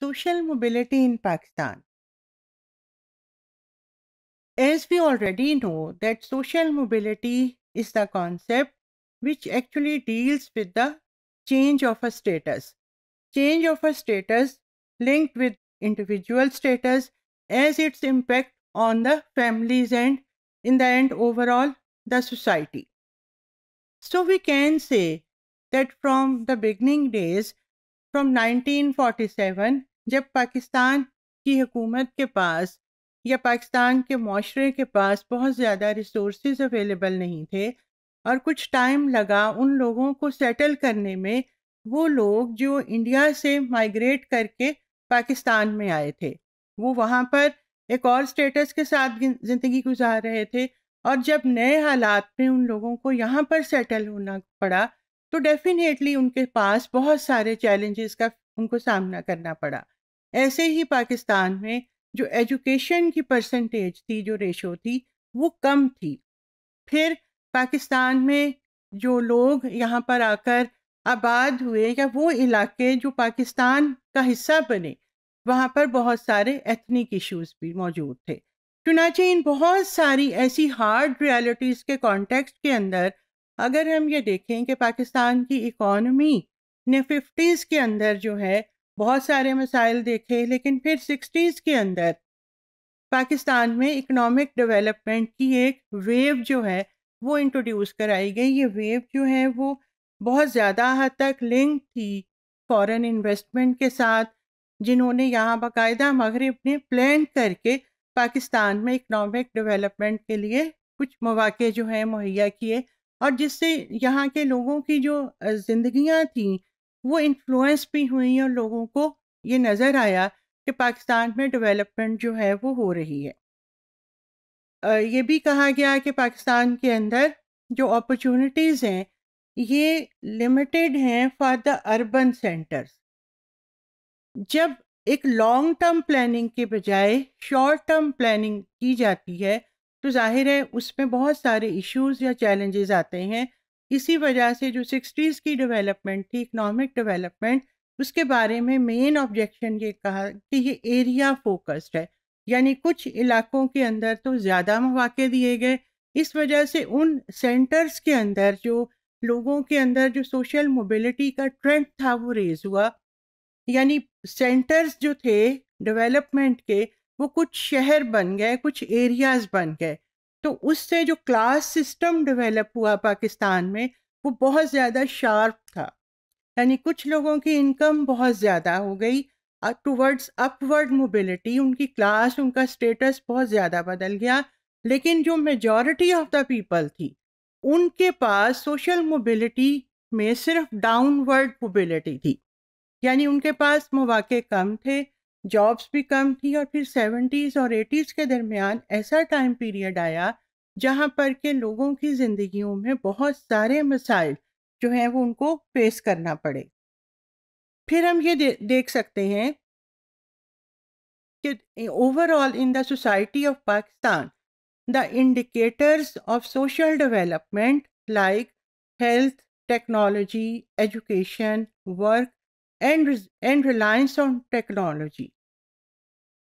social mobility in Pakistan. As we already know that social mobility is the concept which actually deals with the change of a status. Change of a status linked with individual status as its impact on the families and in the end overall the society. So we can say that from the beginning days from 1947 जब पाकिस्तान की हुकूमत के पास या पाकिस्तान के माशरे के पास बहुत ज़्यादा रिसोर्स अवेलेबल नहीं थे और कुछ टाइम लगा उन लोगों को सेटल करने में वो लोग जो इंडिया से माइग्रेट करके पाकिस्तान में आए थे वो वहाँ पर एक और स्टेटस के साथ ज़िंदगी गुजार रहे थे और जब नए हालात में उन लोगों को यहाँ पर सेटल होना पड़ा तो डेफिनेटली उनके पास बहुत सारे चैलेंजेस का उनको सामना करना पड़ा ऐसे ही पाकिस्तान में जो एजुकेशन की परसेंटेज थी जो रेशो थी वो कम थी फिर पाकिस्तान में जो लोग यहाँ पर आकर आबाद हुए या वो इलाके जो पाकिस्तान का हिस्सा बने वहाँ पर बहुत सारे एथनिक इश्यूज भी मौजूद थे चुनाचे इन बहुत सारी ऐसी हार्ड रियलिटीज़ के कॉन्टेक्स्ट के अंदर अगर हम ये देखें कि पाकिस्तान की इकॉनमी ने फिफ्टीज़ के अंदर जो है बहुत सारे मसाइल देखे लेकिन फिर सिक्सटीज़ के अंदर पाकिस्तान में इकोनॉमिक डेवलपमेंट की एक वेव जो है वो इंट्रोड्यूस कराई गई ये वेव जो है वो बहुत ज़्यादा हद तक लिंक थी फॉरेन इन्वेस्टमेंट के साथ जिन्होंने यहाँ बाकायदा मगरब ने प्लान करके पाकिस्तान में इकोनॉमिक डेवलपमेंट के लिए कुछ मौाक़े जो हैं मुहैया किए और जिससे यहाँ के लोगों की जो ज़िंदगियाँ थीं वो इन्फ्लुएंस भी हुई और लोगों को ये नज़र आया कि पाकिस्तान में डेवलपमेंट जो है वो हो रही है ये भी कहा गया कि पाकिस्तान के अंदर जो अपॉर्चुनिटीज़ हैं ये लिमिटेड हैं फॉर द अर्बन सेंटर्स जब एक लॉन्ग टर्म प्लानिंग के बजाय शॉर्ट टर्म प्लानिंग की जाती है तो जाहिर है उसमें बहुत सारे इश्यूज या चैलेंजेस आते हैं इसी वजह से जो सिक्सटीज़ की डेवलपमेंट थी इकोनॉमिक डेवलपमेंट उसके बारे में मेन ऑब्जेक्शन ये कहा कि ये एरिया फोकस्ड है यानी कुछ इलाकों के अंदर तो ज़्यादा मौाक़े दिए गए इस वजह से उन सेंटर्स के अंदर जो लोगों के अंदर जो सोशल मोबिलिटी का ट्रेंड था वो रेज हुआ यानी सेंटर्स जो थे डेवलपमेंट के वो कुछ शहर बन गए कुछ एरियाज़ बन गए तो उससे जो क्लास सिस्टम डेवलप हुआ पाकिस्तान में वो बहुत ज़्यादा शार्प था यानी कुछ लोगों की इनकम बहुत ज़्यादा हो गई टूवर्ड्स अपवर्ड मोबिलिटी उनकी क्लास उनका स्टेटस बहुत ज़्यादा बदल गया लेकिन जो मेजॉरिटी ऑफ द पीपल थी उनके पास सोशल मोबिलिटी में सिर्फ डाउनवर्ड मोबिलिटी थी यानी उनके पास मौाक़े कम थे जॉब्स भी कम थी और फिर सेवेंटीज़ और एटीज़ के दरमियान ऐसा टाइम पीरियड आया जहाँ पर के लोगों की ज़िंदगियों में बहुत सारे मसाइल जो हैं वो उनको फेस करना पड़े फिर हम ये दे, देख सकते हैं कि overall in the society of Pakistan the indicators of social development like health technology education work and, and reliance on technology.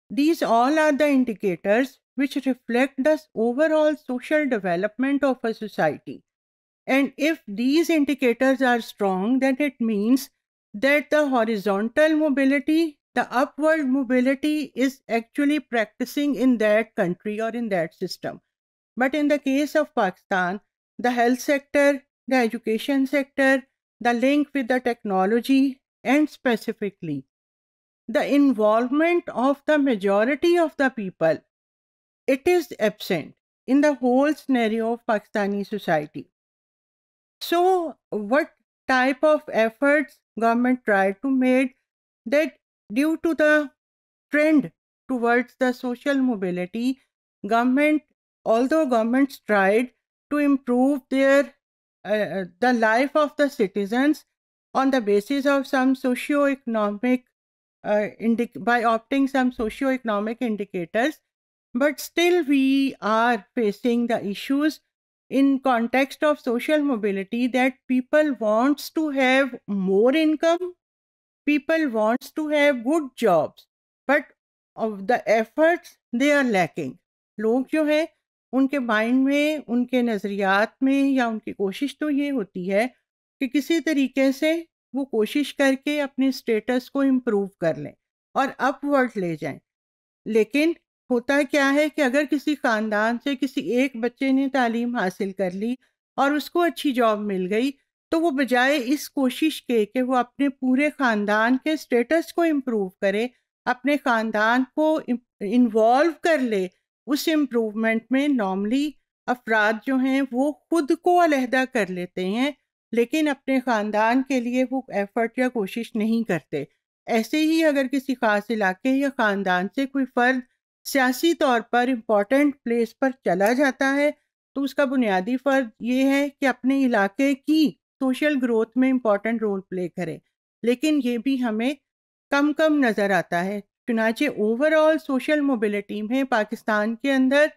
These all are the indicators which reflect the overall social development of a society. And if these indicators are strong, then it means that the horizontal mobility, the upward mobility is actually practicing in that country or in that system. But in the case of Pakistan, the health sector, the education sector, the link with the technology, and specifically the involvement of the majority of the people. It is absent in the whole scenario of Pakistani society. So, what type of efforts government tried to make that due to the trend towards the social mobility, government, although governments tried to improve their uh, uh, the life of the citizens, on the basis of some socio-economic uh, by opting some socio-economic indicators but still we are facing the issues in context of social mobility that people wants to have more income people wants to have good jobs but of the efforts they are lacking लोग जो है उनके mind में उनके नज़रियात में या उनकी कोशिश तो ये होती है कि किसी तरीके से वो कोशिश करके अपने स्टेटस को इम्प्रूव कर लें और अपवर्ड ले जाएं लेकिन होता क्या है कि अगर किसी ख़ानदान से किसी एक बच्चे ने तालीम हासिल कर ली और उसको अच्छी जॉब मिल गई तो वो बजाय इस कोशिश के कि वो अपने पूरे ख़ानदान के स्टेटस को इम्प्रूव करे अपने ख़ानदान को इन्वॉल्व कर ले उस इम्प्रूवमेंट में नॉर्मली अफराद जो हैं वो खुद को अलहदा कर लेते हैं लेकिन अपने ख़ानदान के लिए वो एफ़र्ट या कोशिश नहीं करते ऐसे ही अगर किसी ख़ास इलाके या ख़ानदान से कोई फ़र्द सियासी तौर पर इम्पॉर्टेंट प्लेस पर चला जाता है तो उसका बुनियादी फ़र्ज ये है कि अपने इलाके की सोशल ग्रोथ में इम्पॉर्टेंट रोल प्ले करे लेकिन ये भी हमें कम कम नज़र आता है चुनाचे ओवरऑल सोशल मोबिलिटी में पाकिस्तान के अंदर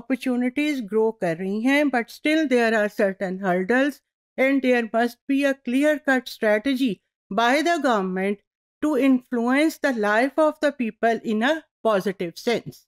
अपॉर्चुनिटीज़ ग्रो कर रही हैं but still there are certain hurdles and there must be a clear cut strategy by the government to influence the life of the people in a positive sense.